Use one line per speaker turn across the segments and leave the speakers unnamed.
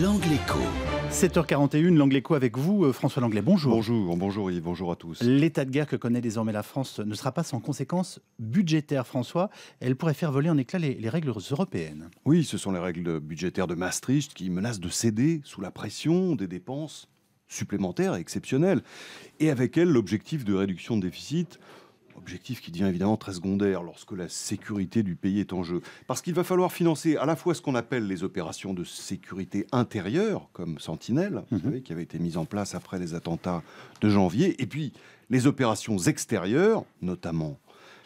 L'angle 7h41, l'angle avec vous, euh, François Langlais. Bonjour. Bonjour, bonjour Yves, bonjour à tous. L'état de guerre que connaît désormais la France ne sera pas sans conséquences budgétaires, François. Elle pourrait faire voler en éclats les, les, règles européennes.
Oui, ce sont les règles budgétaires de Maastricht qui menacent de céder sous la pression des dépenses supplémentaires et exceptionnelles. Et avec elles, l'objectif de réduction de déficit objectif qui devient évidemment très secondaire lorsque la sécurité du pays est en jeu. Parce qu'il va falloir financer à la fois ce qu'on appelle les opérations de sécurité intérieure, comme Sentinelle, mhm. qui avait été mise en place après les attentats de janvier, et puis les opérations extérieures, notamment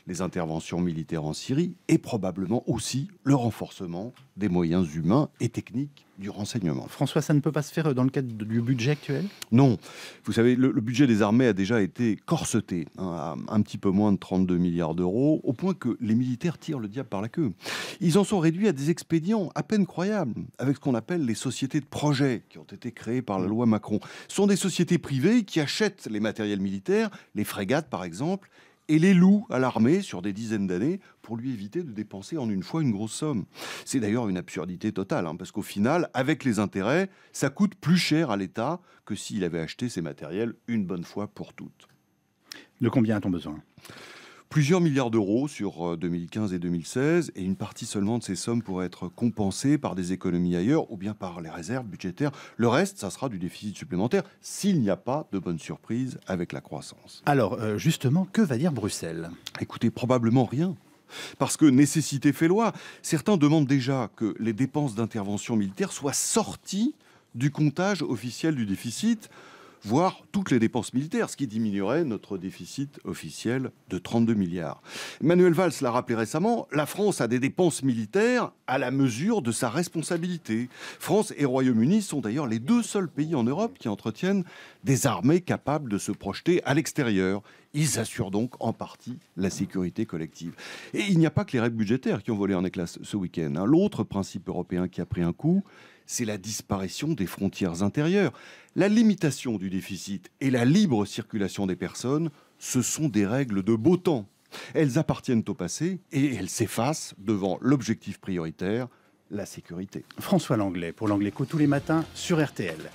les interventions militaires en Syrie et probablement aussi le renforcement des moyens humains et techniques du renseignement.
François, ça ne peut pas se faire dans le cadre du budget actuel
Non. Vous savez, le, budget des armées a déjà été corseté hein, à un petit peu moins de 32 milliards d'euros, au point que les militaires tirent le diable par la queue. Ils en sont réduits à des expédients à peine croyables, avec ce qu'on appelle les sociétés de projet, qui ont été créées par la mm. loi Macron. Ce sont des sociétés privées qui achètent les matériels militaires, les frégates par exemple, et les loue à l'armée sur des dizaines d'années pour lui éviter de dépenser en une fois une grosse somme. C'est d'ailleurs une absurdité totale, hein, parce qu'au final, avec les intérêts, ça coûte plus cher à l'État que s'il avait acheté ses matériels une bonne fois pour toutes. De combien a-t-on besoin plusieurs milliards d'euros sur 2015 euh, et 2016, et une partie seulement de ces sommes pourrait être compensée par des économies ailleurs ou bien par les réserves budgétaires. Le reste, ça sera du déficit supplémentaire s'il n'y a pas de bonne surprise avec la croissance. Alors, euh, justement, que va dire Bruxelles Écoutez, probablement rien. Parce que nécessité fait loi. Certains demandent déjà que les dépenses d'intervention militaire soient sorties du comptage officiel du déficit voire toutes les dépenses militaires, ce qui diminuerait notre déficit officiel de 32 milliards. Manuel Valls l'a rappelé récemment, la France a des dépenses militaires à la mesure de sa responsabilité. France et Royaume-Uni sont d'ailleurs les deux seuls pays en Europe qui entretiennent des armées capables de se projeter à l'extérieur. Ils assurent donc en partie la sécurité collective. Et il n'y a pas que les règles budgétaires qui ont volé en éclats ce week-end. Hein. L'autre principe européen qui a pris un coup, c'est la disparition des frontières intérieures. La limitation du déficit et la libre circulation des personnes, ce sont des règles de beau temps. Elles appartiennent au passé et elles s'effacent devant l'objectif prioritaire, la sécurité. François Langlais pour l'Anglais tous les matins sur RTL.